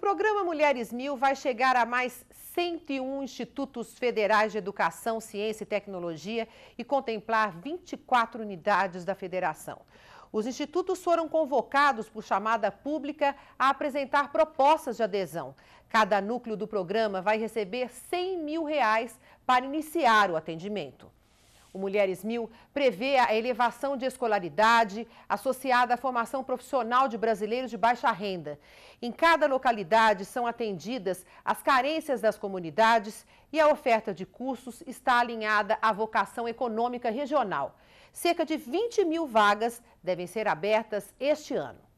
programa Mulheres Mil vai chegar a mais 101 institutos federais de educação, ciência e tecnologia e contemplar 24 unidades da federação. Os institutos foram convocados por chamada pública a apresentar propostas de adesão. Cada núcleo do programa vai receber 100 mil reais para iniciar o atendimento. O Mulheres Mil prevê a elevação de escolaridade associada à formação profissional de brasileiros de baixa renda. Em cada localidade são atendidas as carências das comunidades e a oferta de cursos está alinhada à vocação econômica regional. Cerca de 20 mil vagas devem ser abertas este ano.